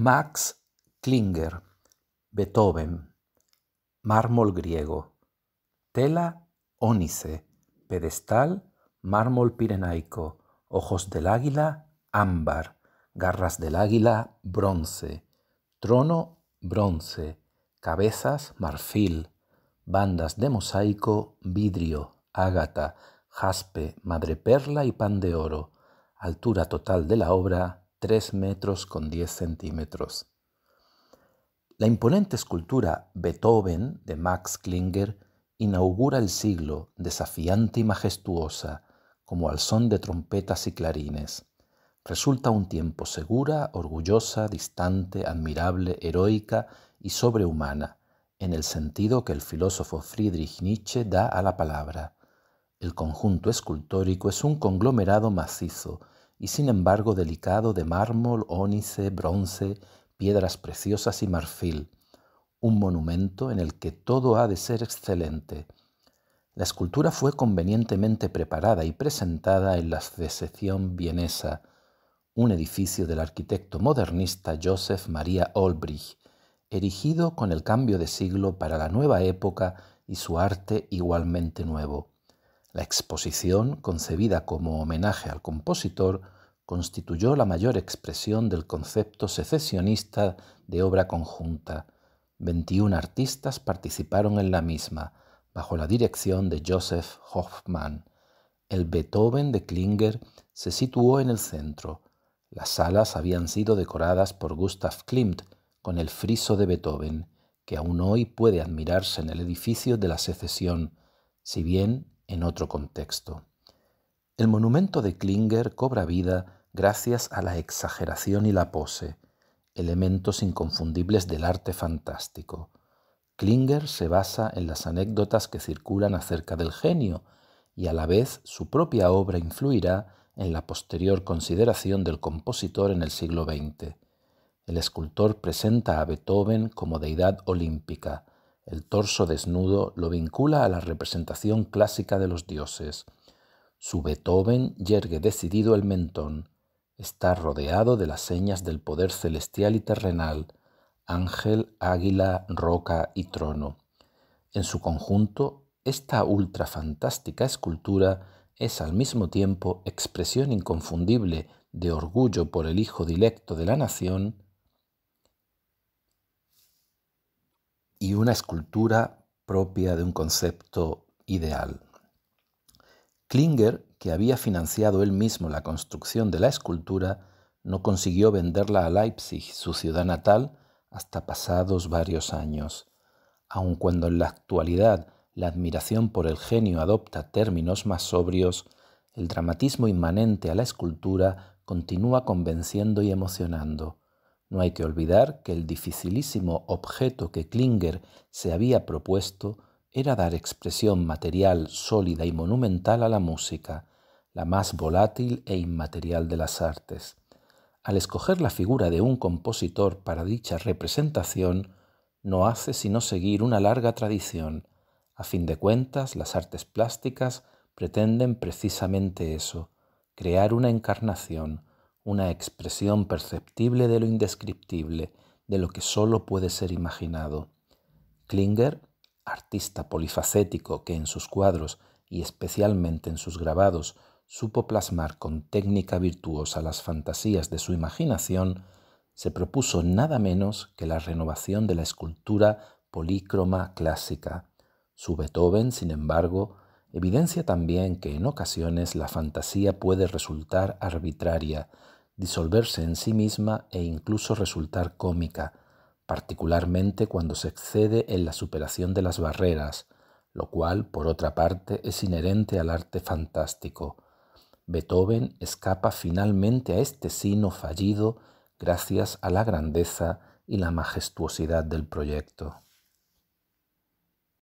Max Klinger, Beethoven, mármol griego, tela ónice, pedestal, mármol pirenaico, ojos del águila, ámbar, garras del águila, bronce, trono, bronce, cabezas, marfil, bandas de mosaico, vidrio, ágata, jaspe, madreperla y pan de oro, altura total de la obra, 3 metros con 10 centímetros. La imponente escultura Beethoven de Max Klinger inaugura el siglo desafiante y majestuosa, como al son de trompetas y clarines. Resulta un tiempo segura, orgullosa, distante, admirable, heroica y sobrehumana, en el sentido que el filósofo Friedrich Nietzsche da a la palabra. El conjunto escultórico es un conglomerado macizo, y sin embargo delicado de mármol, ónice, bronce, piedras preciosas y marfil, un monumento en el que todo ha de ser excelente. La escultura fue convenientemente preparada y presentada en la secesión vienesa, un edificio del arquitecto modernista Joseph Maria Olbrich, erigido con el cambio de siglo para la nueva época y su arte igualmente nuevo. La exposición, concebida como homenaje al compositor, constituyó la mayor expresión del concepto secesionista de obra conjunta. 21 artistas participaron en la misma, bajo la dirección de Joseph Hoffmann. El Beethoven de Klinger se situó en el centro. Las salas habían sido decoradas por Gustav Klimt con el friso de Beethoven, que aún hoy puede admirarse en el edificio de la secesión, si bien en otro contexto. El monumento de Klinger cobra vida gracias a la exageración y la pose, elementos inconfundibles del arte fantástico. Klinger se basa en las anécdotas que circulan acerca del genio y a la vez su propia obra influirá en la posterior consideración del compositor en el siglo XX. El escultor presenta a Beethoven como deidad olímpica, el torso desnudo lo vincula a la representación clásica de los dioses. Su Beethoven yergue decidido el mentón. Está rodeado de las señas del poder celestial y terrenal, ángel, águila, roca y trono. En su conjunto, esta ultrafantástica escultura es al mismo tiempo expresión inconfundible de orgullo por el hijo dilecto de la nación y una escultura propia de un concepto ideal. Klinger, que había financiado él mismo la construcción de la escultura, no consiguió venderla a Leipzig, su ciudad natal, hasta pasados varios años. Aun cuando en la actualidad la admiración por el genio adopta términos más sobrios, el dramatismo inmanente a la escultura continúa convenciendo y emocionando. No hay que olvidar que el dificilísimo objeto que Klinger se había propuesto era dar expresión material sólida y monumental a la música, la más volátil e inmaterial de las artes. Al escoger la figura de un compositor para dicha representación, no hace sino seguir una larga tradición. A fin de cuentas, las artes plásticas pretenden precisamente eso, crear una encarnación, una expresión perceptible de lo indescriptible, de lo que solo puede ser imaginado. Klinger, artista polifacético que en sus cuadros y especialmente en sus grabados supo plasmar con técnica virtuosa las fantasías de su imaginación, se propuso nada menos que la renovación de la escultura polícroma clásica. Su Beethoven, sin embargo, evidencia también que en ocasiones la fantasía puede resultar arbitraria, disolverse en sí misma e incluso resultar cómica, particularmente cuando se excede en la superación de las barreras, lo cual, por otra parte, es inherente al arte fantástico. Beethoven escapa finalmente a este sino fallido gracias a la grandeza y la majestuosidad del proyecto.